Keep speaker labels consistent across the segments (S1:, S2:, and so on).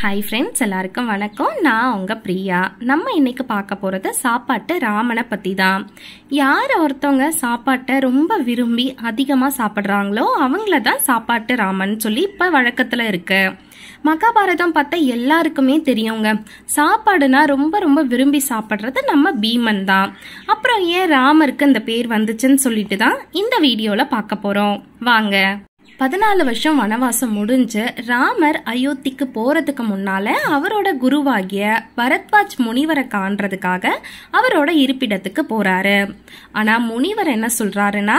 S1: hi friends எல்லாருக்கும் வணக்கம் நான் உங்கள் பிரியா நம்ம இன்னைக்கு பார்க்க போகிறது சாப்பாட்டு ராமனை பற்றி தான் யார் ஒருத்தவங்க சாப்பாட்டை ரொம்ப விரும்பி அதிகமாக சாப்பிட்றாங்களோ அவங்கள தான் சாப்பாட்டு ராமன் சொல்லி இப்போ வழக்கத்தில் இருக்கு மகாபாரதம் பார்த்தா எல்லாருக்குமே தெரியுங்க சாப்பாடுனா ரொம்ப ரொம்ப விரும்பி சாப்பிட்றது நம்ம பீமன் தான் அப்புறம் ஏன் ராமருக்கு இந்த பேர் வந்துச்சுன்னு சொல்லிட்டு தான் இந்த வீடியோவில் பார்க்க போகிறோம் வாங்க பதினாலு வருஷம் வனவாசம் முடிஞ்சு ராமர் அயோத்திக்கு போறதுக்கு முன்னால அவரோட குருவாகிய பரத்வாஜ் முனிவரை காண்றதுக்காக அவரோட இருப்பிடத்துக்கு போறாரு ஆனா முனிவர் என்ன சொல்றாருன்னா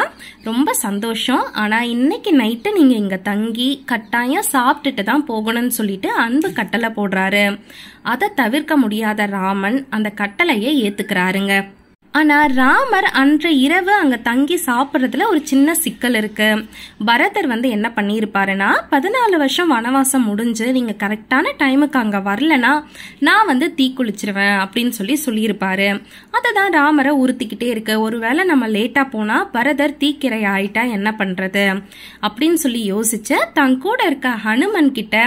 S1: ரொம்ப சந்தோஷம் ஆனா இன்னைக்கு நைட்டு நீங்க இங்க தங்கி கட்டாயம் சாப்பிட்டுட்டு தான் போகணும்னு சொல்லிட்டு அன்பு கட்டளை போடுறாரு அதை தவிர்க்க முடியாத ராமன் அந்த கட்டளையை ஏத்துக்கிறாருங்க ஆனால் ராமர் அன்று இரவு அங்கே தங்கி சாப்பிட்றதுல ஒரு சின்ன சிக்கல் இருக்கு பரதர் வந்து என்ன பண்ணியிருப்பாருன்னா பதினாலு வருஷம் வனவாசம் முடிஞ்சு நீங்கள் கரெக்டான டைமுக்கு அங்கே வரலனா நான் வந்து தீக்குளிச்சிருவேன் அப்படின்னு சொல்லி சொல்லியிருப்பாரு அதை தான் ராமரை உறுத்திக்கிட்டே இருக்கு ஒருவேளை நம்ம லேட்டாக போனால் பரதர் தீக்கிரை ஆயிட்டா என்ன பண்ணுறது அப்படின்னு சொல்லி யோசிச்சு தன் கூட இருக்க ஹனுமன் கிட்ட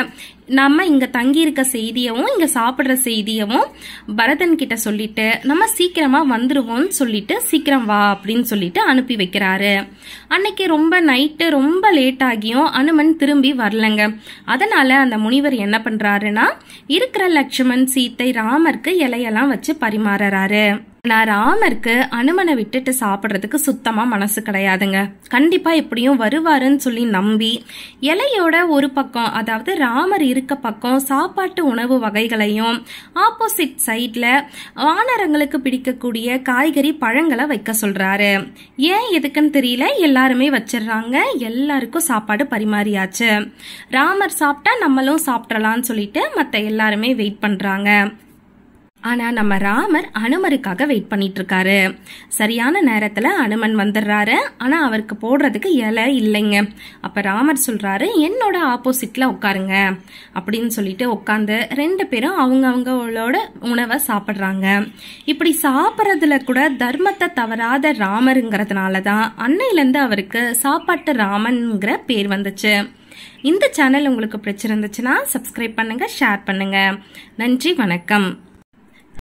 S1: நம்ம இங்கே தங்கியிருக்க செய்தியவும் இங்கே சாப்பிட்ற செய்தியவும் பரதன் கிட்ட சொல்லிட்டு நம்ம சீக்கிரமாக வந்துடுவோம்னு சொல்லிட்டு சீக்கிரம் வா அப்படின்னு சொல்லிட்டு அனுப்பி வைக்கிறாரு அன்னைக்கு ரொம்ப நைட்டு ரொம்ப லேட் ஆகியும் அனுமன் திரும்பி வரலங்க அதனால அந்த முனிவர் என்ன பண்ணுறாருன்னா இருக்கிற லட்சுமன் சீத்தை ராமருக்கு இலையெல்லாம் வச்சு பரிமாறுறாரு நான் ராமருக்கு அனுமனை விட்டுட்டு சாப்பிட்றதுக்கு சுத்தமா மனசு கிடையாதுங்க கண்டிப்பா எப்படியும் வருவாருன்னு சொல்லி நம்பி இலையோட ஒரு பக்கம் அதாவது ராமர் இருக்க பக்கம் சாப்பாட்டு உணவு வகைகளையும் ஆப்போசிட் சைட்ல வானரங்களுக்கு பிடிக்கக்கூடிய காய்கறி பழங்களை வைக்க சொல்றாரு ஏன் எதுக்குன்னு தெரியல எல்லாருமே வச்சிடுறாங்க எல்லாருக்கும் சாப்பாடு பரிமாறியாச்சு ராமர் சாப்பிட்டா நம்மளும் சாப்பிடலாம்னு சொல்லிட்டு மற்ற எல்லாருமே வெயிட் பண்றாங்க ஆனா நம்ம ராமர் அனுமருக்காக வெயிட் பண்ணிட்டு இருக்காரு சரியான நேரத்துல அனுமன் வந்துடுறாரு ஆனா அவருக்கு போடுறதுக்கு இலை இல்லைங்க அப்ப ராமர் சொல்றாரு என்னோட ஆப்போசிட்ல உட்காருங்க அப்படின்னு சொல்லிட்டு உட்காந்து ரெண்டு பேரும் அவங்க அவங்களோட உணவை சாப்பிட்றாங்க இப்படி சாப்பிட்றதுல கூட தர்மத்தை தவறாத ராமருங்கிறதுனால தான் அன்னையிலேருந்து அவருக்கு சாப்பாட்டு ராமன்ங்கிற பேர் வந்துச்சு இந்த சேனல் உங்களுக்கு பிடிச்சிருந்துச்சுன்னா சப்ஸ்கிரைப் பண்ணுங்க ஷேர் பண்ணுங்க நன்றி வணக்கம்